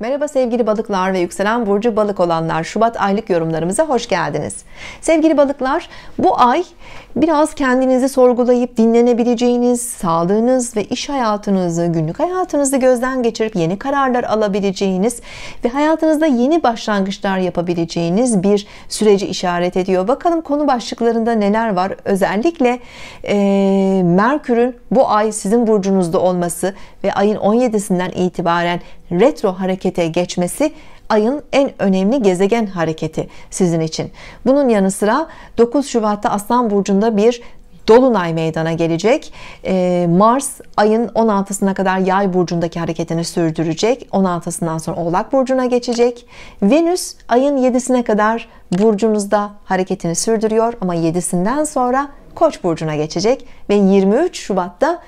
Merhaba sevgili balıklar ve yükselen burcu balık olanlar Şubat aylık yorumlarımıza hoş geldiniz. Sevgili balıklar bu ay biraz kendinizi sorgulayıp dinlenebileceğiniz, sağlığınız ve iş hayatınızı, günlük hayatınızı gözden geçirip yeni kararlar alabileceğiniz ve hayatınızda yeni başlangıçlar yapabileceğiniz bir süreci işaret ediyor. Bakalım konu başlıklarında neler var? Özellikle e, Merkür'ün bu ay sizin burcunuzda olması ve ayın 17'sinden itibaren retro harekete geçmesi ayın en önemli gezegen hareketi sizin için. Bunun yanı sıra 9 Şubat'ta Aslan Burcu'nda bir Dolunay meydana gelecek. Ee, Mars ayın 16'sına kadar yay burcundaki hareketini sürdürecek. 16'sından sonra Oğlak Burcu'na geçecek. Venüs ayın 7'sine kadar burcunuzda hareketini sürdürüyor ama 7'sinden sonra Koç burcuna geçecek ve 23 Şubat'ta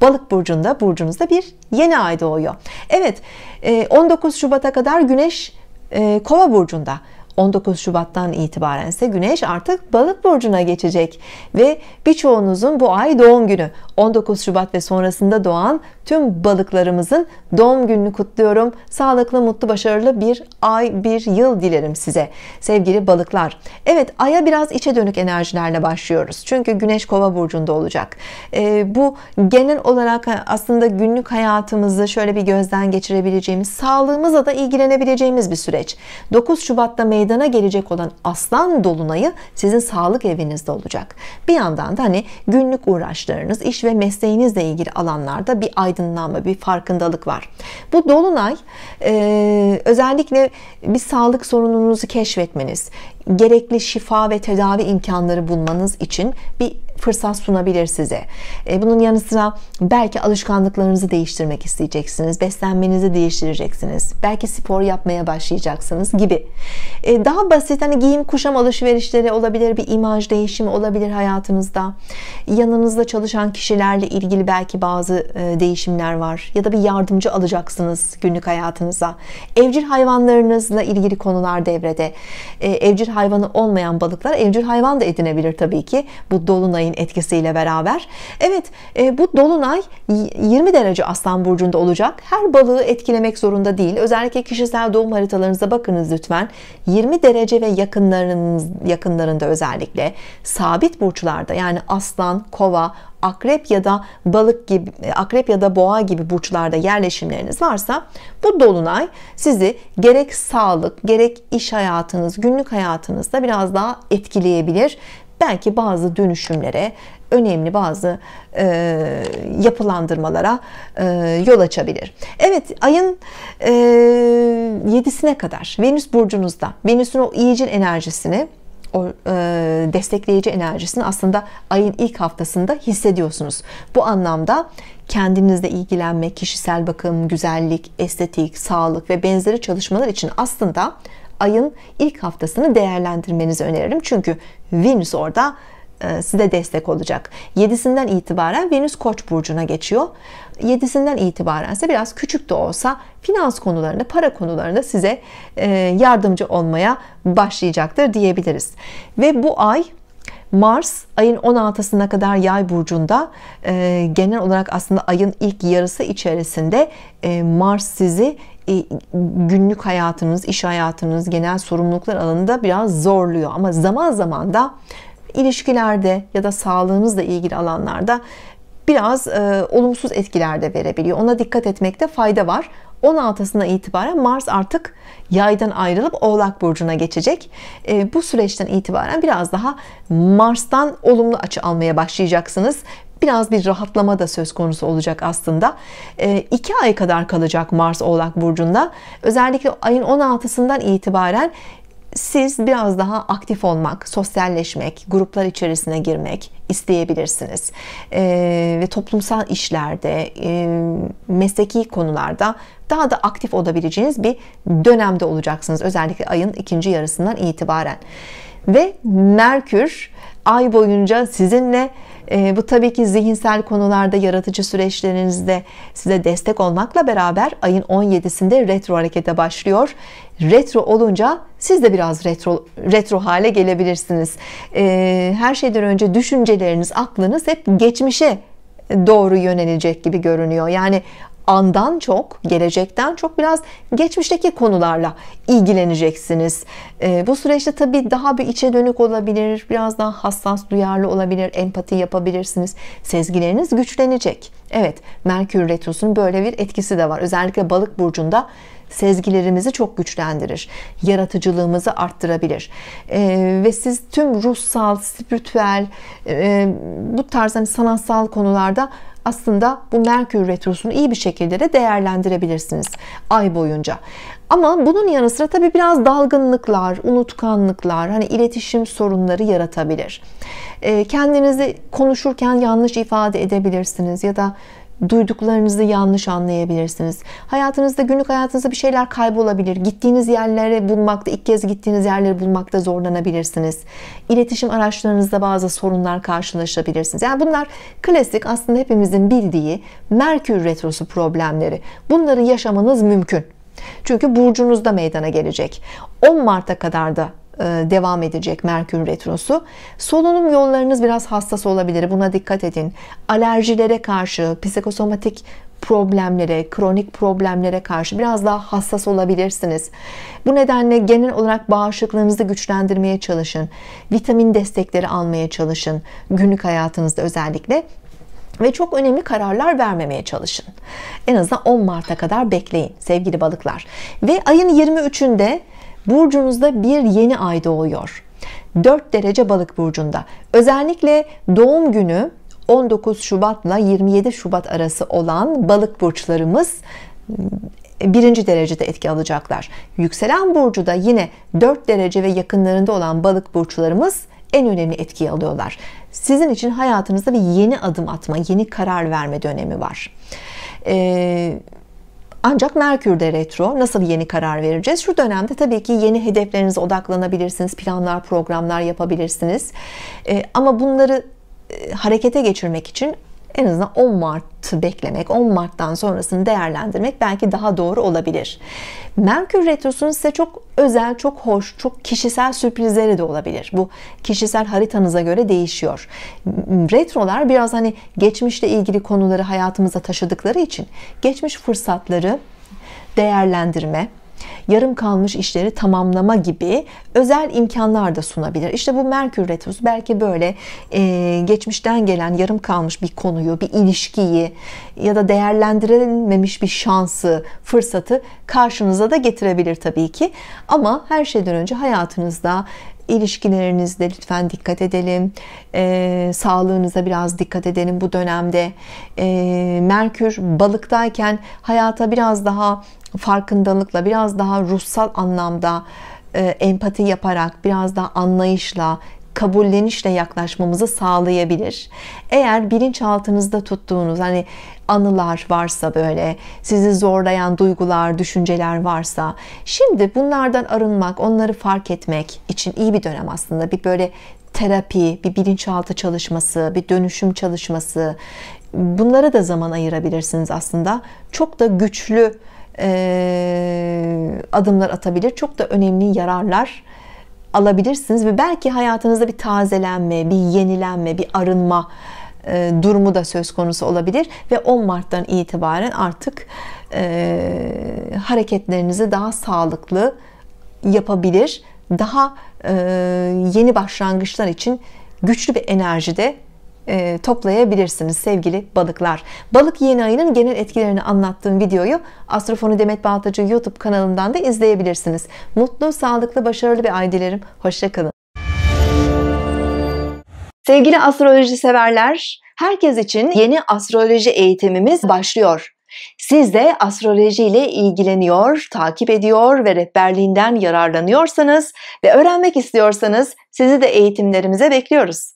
Balık burcunda burcunuzda bir yeni ay doğuyor. Evet 19 e, Şubat'a kadar Güneş e, Kova burcunda. 19 Şubat'tan itibaren ise Güneş artık Balık burcuna geçecek ve birçoğunuzun bu ay doğum günü 19 Şubat ve sonrasında doğan tüm balıklarımızın doğum gününü kutluyorum. Sağlıklı, mutlu, başarılı bir ay, bir yıl dilerim size. Sevgili balıklar. Evet, aya biraz içe dönük enerjilerle başlıyoruz. Çünkü güneş kova burcunda olacak. E, bu genel olarak e, aslında günlük hayatımızı şöyle bir gözden geçirebileceğimiz, sağlığımıza da ilgilenebileceğimiz bir süreç. 9 Şubat'ta meydana gelecek olan Aslan Dolunay'ı sizin sağlık evinizde olacak. Bir yandan da hani günlük uğraşlarınız, iş ve mesleğinizle ilgili alanlarda bir aydınlanma, bir farkındalık var. Bu dolunay e, özellikle bir sağlık sorununuzu keşfetmeniz, gerekli şifa ve tedavi imkanları bulmanız için bir fırsat sunabilir size. E, bunun yanı sıra belki alışkanlıklarınızı değiştirmek isteyeceksiniz. Beslenmenizi değiştireceksiniz. Belki spor yapmaya başlayacaksınız gibi. E, daha basit hani giyim kuşam alışverişleri olabilir. Bir imaj değişimi olabilir hayatınızda. Yanınızda çalışan kişilerle ilgili belki bazı e, değişimler var. Ya da bir yardımcı alacaksınız günlük hayatınıza. Evcil hayvanlarınızla ilgili konular devrede. Evcil hayvanı olmayan balıklar evcil hayvan da edinebilir tabii ki. Bu dolunay Dolunay'ın etkisiyle beraber. Evet e, bu Dolunay 20 derece Aslan Burcu'nda olacak. Her balığı etkilemek zorunda değil. Özellikle kişisel doğum haritalarınıza bakınız lütfen. 20 derece ve yakınlarınız, yakınlarında özellikle sabit burçlarda yani Aslan, Kova, akrep ya da balık gibi e, akrep ya da boğa gibi burçlarda yerleşimleriniz varsa bu dolunay sizi gerek sağlık gerek iş hayatınız günlük hayatınızda biraz daha etkileyebilir belki bazı dönüşümlere, önemli bazı e, yapılandırmalara e, yol açabilir. Evet ayın e, 7'sine kadar Venüs burcunuzda Venüs'ün o iyicil enerjisini o e, destekleyici enerjisini aslında ayın ilk haftasında hissediyorsunuz. Bu anlamda kendinizle ilgilenme, kişisel bakım, güzellik, estetik, sağlık ve benzeri çalışmalar için aslında ayın ilk haftasını değerlendirmenizi öneririm. Çünkü Venüs orada e, size destek olacak. 7'sinden itibaren Venüs Koç burcuna geçiyor. 7'sinden itibaren ise biraz küçük de olsa finans konularında, para konularında size e, yardımcı olmaya başlayacaktır diyebiliriz. Ve bu ay Mars ayın 16'sına kadar yay burcunda e, genel olarak aslında ayın ilk yarısı içerisinde Mars sizi e, günlük hayatınız, iş hayatınız, genel sorumluluklar alanında biraz zorluyor. Ama zaman zaman da ilişkilerde ya da sağlığınızla ilgili alanlarda biraz e, olumsuz etkiler de verebiliyor. Ona dikkat etmekte fayda var. 16'sına itibaren Mars artık yaydan ayrılıp Oğlak Burcu'na geçecek. E, bu süreçten itibaren biraz daha Mars'tan olumlu açı almaya başlayacaksınız biraz bir rahatlama da söz konusu olacak aslında. E, iki ay kadar kalacak Mars Oğlak Burcu'nda. Özellikle ayın 16'sından itibaren siz biraz daha aktif olmak, sosyalleşmek, gruplar içerisine girmek isteyebilirsiniz. E, ve toplumsal işlerde, e, mesleki konularda daha da aktif olabileceğiniz bir dönemde olacaksınız. Özellikle ayın ikinci yarısından itibaren. Ve Merkür ay boyunca sizinle e, bu tabii ki zihinsel konularda yaratıcı süreçlerinizde size destek olmakla beraber ayın 17'sinde retro harekete başlıyor. Retro olunca siz de biraz retro, retro hale gelebilirsiniz. E, her şeyden önce düşünceleriniz, aklınız hep geçmişe doğru yönelecek gibi görünüyor. Yani andan çok, gelecekten çok biraz geçmişteki konularla ilgileneceksiniz. E, bu süreçte tabii daha bir içe dönük olabilir, biraz daha hassas, duyarlı olabilir, empati yapabilirsiniz. Sezgileriniz güçlenecek. Evet, Merkür Retrosu'nun böyle bir etkisi de var. Özellikle balık burcunda sezgilerimizi çok güçlendirir. Yaratıcılığımızı arttırabilir. E, ve siz tüm ruhsal, spiritüel, e, bu tarz hani sanatsal konularda aslında bu Merkür Retrosu'nu iyi bir şekilde de değerlendirebilirsiniz ay boyunca. Ama bunun yanı sıra tabii biraz dalgınlıklar, unutkanlıklar, hani iletişim sorunları yaratabilir. Ee, kendinizi konuşurken yanlış ifade edebilirsiniz ya da duyduklarınızı yanlış anlayabilirsiniz. Hayatınızda günlük hayatınızda bir şeyler kaybolabilir. Gittiğiniz yerleri bulmakta ilk kez gittiğiniz yerleri bulmakta zorlanabilirsiniz. İletişim araçlarınızda bazı sorunlar karşılaşabilirsiniz. Yani bunlar klasik aslında hepimizin bildiği Merkür retrosu problemleri. Bunları yaşamanız mümkün. Çünkü burcunuzda meydana gelecek. 10 Mart'a kadar da e, devam edecek Merkür Retrosu. Solunum yollarınız biraz hassas olabilir. Buna dikkat edin. Alerjilere karşı, psikosomatik problemlere, kronik problemlere karşı biraz daha hassas olabilirsiniz. Bu nedenle genel olarak bağışıklığınızı güçlendirmeye çalışın. Vitamin destekleri almaya çalışın. Günlük hayatınızda özellikle ve çok önemli kararlar vermemeye çalışın. En azından 10 Mart'a kadar bekleyin sevgili balıklar. Ve ayın 23'ünde burcunuzda bir yeni ay doğuyor. 4 derece balık burcunda. Özellikle doğum günü 19 Şubat'la 27 Şubat arası olan balık burçlarımız ıı, birinci derecede etki alacaklar. Yükselen burcu da yine 4 derece ve yakınlarında olan balık burçlarımız en önemli etkiyi alıyorlar. Sizin için hayatınızda bir yeni adım atma, yeni karar verme dönemi var. Ee, ancak Merkür de retro. Nasıl yeni karar vereceğiz? Şu dönemde tabii ki yeni hedeflerinize odaklanabilirsiniz. Planlar, programlar yapabilirsiniz. Ee, ama bunları e, harekete geçirmek için en azından 10 Mart'ı beklemek, 10 Mart'tan sonrasını değerlendirmek belki daha doğru olabilir. Merkür Retrosu'nun size çok özel, çok hoş, çok kişisel sürprizleri de olabilir. Bu kişisel haritanıza göre değişiyor. Retrolar biraz hani geçmişle ilgili konuları hayatımıza taşıdıkları için geçmiş fırsatları değerlendirme, yarım kalmış işleri tamamlama gibi özel imkanlar da sunabilir. İşte bu Merkür Retrosu belki böyle e, geçmişten gelen yarım kalmış bir konuyu, bir ilişkiyi ya da değerlendirilmemiş bir şansı, fırsatı karşınıza da getirebilir tabii ki. Ama her şeyden önce hayatınızda ilişkilerinizde lütfen dikkat edelim. E, sağlığınıza biraz dikkat edelim bu dönemde. E, Merkür balıktayken hayata biraz daha farkındalıkla, biraz daha ruhsal anlamda ee, empati yaparak, biraz daha anlayışla, kabullenişle yaklaşmamızı sağlayabilir. Eğer bilinçaltınızda tuttuğunuz hani anılar varsa böyle sizi zorlayan duygular, düşünceler varsa şimdi bunlardan arınmak, onları fark etmek için iyi bir dönem aslında. Bir böyle terapi, bir bilinçaltı çalışması, bir dönüşüm çalışması bunlara da zaman ayırabilirsiniz aslında. Çok da güçlü e, adımlar atabilir. Çok da önemli yararlar alabilirsiniz ve belki hayatınızda bir tazelenme, bir yenilenme, bir arınma e, durumu da söz konusu olabilir ve 10 Mart'tan itibaren artık e, hareketlerinizi daha sağlıklı yapabilir, daha e, yeni başlangıçlar için güçlü bir enerjide e, toplayabilirsiniz sevgili balıklar. Balık yeni ayının genel etkilerini anlattığım videoyu Astrofonu Demet Baltacı YouTube kanalından da izleyebilirsiniz. Mutlu, sağlıklı, başarılı bir ay dilerim. Hoşçakalın. Sevgili astroloji severler, herkes için yeni astroloji eğitimimiz başlıyor. Siz de astroloji ile ilgileniyor, takip ediyor ve rehberliğinden yararlanıyorsanız ve öğrenmek istiyorsanız sizi de eğitimlerimize bekliyoruz.